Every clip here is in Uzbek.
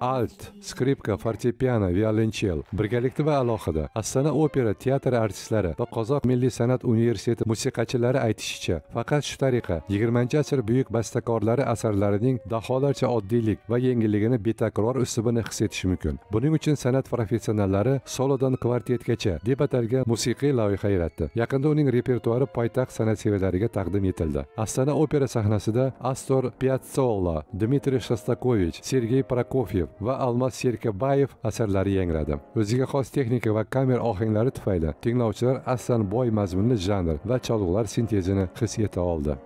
alt skripka fortepiano violonchel birgalikda va alohida astana opera teatri artistlari va qozoq milliy san'at universiteti musiqachilari aytishicha faqat shu tariqa yigirmanchi asr buyuk bastakorlari asarlarining daholarcha oddiylik va yengilligini betakror uslubini his etish mumkin buning uchun san'at professionallari solodan kvartetgacha deb atalgan musiqiy loyiha yaratdi yaqinda uning repertuari poytaxt san'atsevarlariga taqdim etildi astana opera sahnasida astor piatsola dmitriy shostakovich sergey prokofyev To'rayev va Almas Serkabayev asarlari yangradi. O'ziga xos texnika va kamera ohanglari tufayli tinglovchilar aslan boy mazmunli janr va chalg'ular sintezini his eta oldi.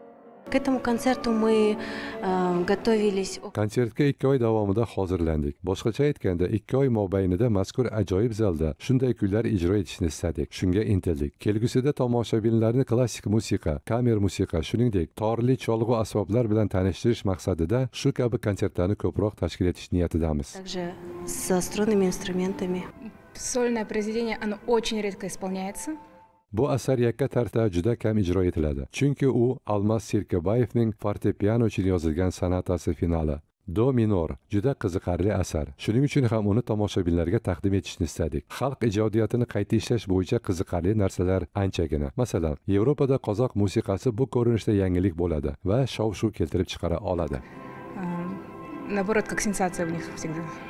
К этому концерту мы э, готовились. Концерт ке икой давамыда хозырландик. Башкача айтканда, икой мобайнада мазкур ажайып залда шундай күйлөр ижро этишни садик. Шунга интилдик. Келгүсүдө тамошабинларны классик музыка, камер музыка, шуниңдек, торли чолгу асбаблар менен тааныштырыш максатында шу кабы концерттарды көпүрөөк ташкил этиш ниятыдамыз. Также со струнными инструментами. Сольное произведение, оно очень редко исполняется. bu asar yakka tartda juda kam ijro etiladi chunki u almas sirkabayevning fortepiano uchun yozilgan sonatasi finali do minor juda qiziqarli asar shuning uchun ham uni tomoshabinlarga taqdim etishni istadik xalq ijodiyotini qayta ishlash bo'yicha qiziqarli narsalar anchagina masalan yevropada qozoq musiqasi bu ko'rinishda yangilik bo'ladi va shov shuv keltirib chiqara oladi э, наоборот как сенсация в них всегда